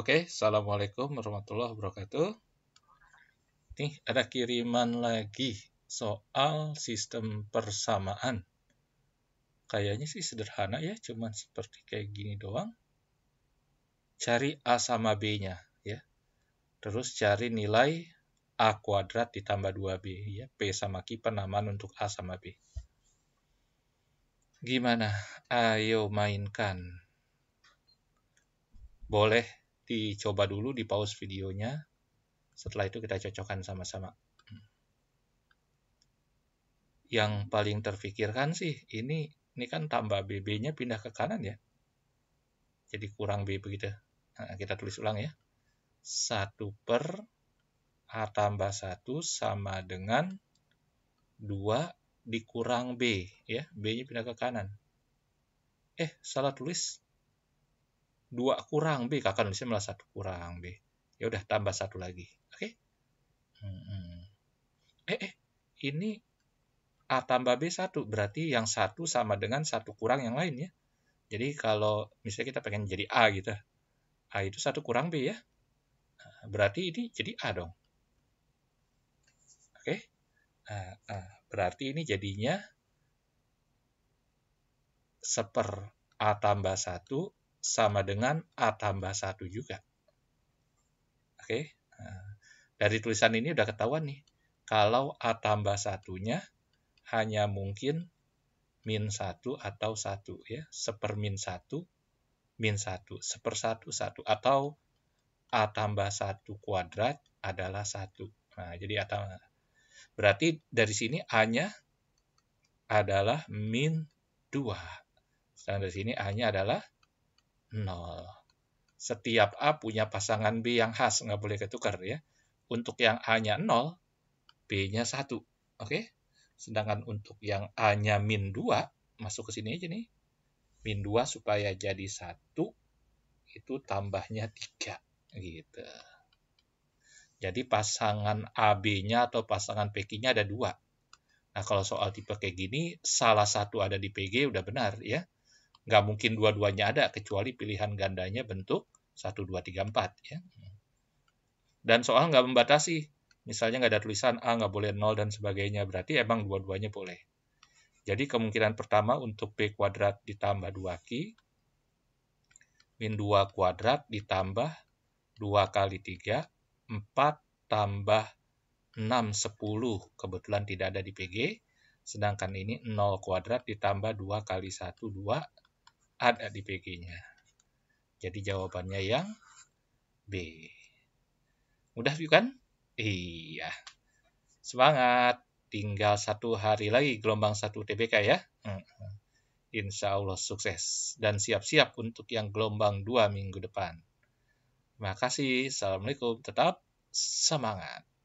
Oke, Assalamualaikum warahmatullahi wabarakatuh. Nih, ada kiriman lagi soal sistem persamaan. Kayaknya sih sederhana ya, cuman seperti kayak gini doang. Cari A sama B-nya, ya. Terus cari nilai A kuadrat ditambah 2B, ya. P sama Q penamaan untuk A sama B. Gimana? Ayo mainkan. Boleh dicoba dulu di pause videonya. Setelah itu kita cocokkan sama-sama. Yang paling terfikirkan sih ini ini kan tambah BB-nya pindah ke kanan ya. Jadi kurang B begitu. Nah, kita tulis ulang ya. 1 per A tambah 1 sama dengan 2 dikurang B. ya B-nya pindah ke kanan. Eh, salah tulis. 2 kurang B kakak nulisnya malah 1 kurang B ya udah tambah satu lagi oke okay? hmm. eh eh ini A tambah B 1 berarti yang satu sama dengan satu kurang yang lain ya jadi kalau misalnya kita pengen jadi A gitu A itu satu kurang B ya berarti ini jadi A dong oke okay? Nah, eh, berarti ini jadinya seper A tambah 1 sama dengan A tambah 1 juga. Oke, nah, dari tulisan ini udah ketahuan nih, kalau A tambah satunya hanya mungkin min 1 atau 1 ya, seper min 1, min 1, seper 1, 1, atau A tambah 1 kuadrat adalah 1. Nah, jadi A tambah, berarti dari sini A-nya adalah min 2. Sedangkan dari sini A-nya adalah 0. Hmm. Eh, setiap A punya pasangan B yang khas, nggak boleh ketukar ya. Untuk yang A-nya 0, B-nya 1. Oke? Sedangkan untuk yang A-nya min 2, masuk ke sini aja nih. Min 2 supaya jadi 1, itu tambahnya 3. Gitu. Jadi pasangan AB-nya atau pasangan PG-nya ada dua. Nah, kalau soal tipe kayak gini, salah satu ada di PG udah benar ya nggak mungkin dua-duanya ada kecuali pilihan gandanya bentuk 1, 2, 3, 4 ya. Dan soal nggak membatasi, misalnya nggak ada tulisan A nggak boleh 0 dan sebagainya, berarti emang dua-duanya boleh. Jadi kemungkinan pertama untuk P kuadrat ditambah 2Q, min 2 kuadrat ditambah 2 kali 3, 4 tambah 6, 10, kebetulan tidak ada di PG, sedangkan ini 0 kuadrat ditambah 2 kali 1, 2, ada di PG-nya. Jadi jawabannya yang B. Mudah bukan? Iya. Semangat. Tinggal satu hari lagi gelombang satu TBK ya. Insya Allah sukses. Dan siap-siap untuk yang gelombang dua minggu depan. Terima kasih. Assalamualaikum. Tetap semangat.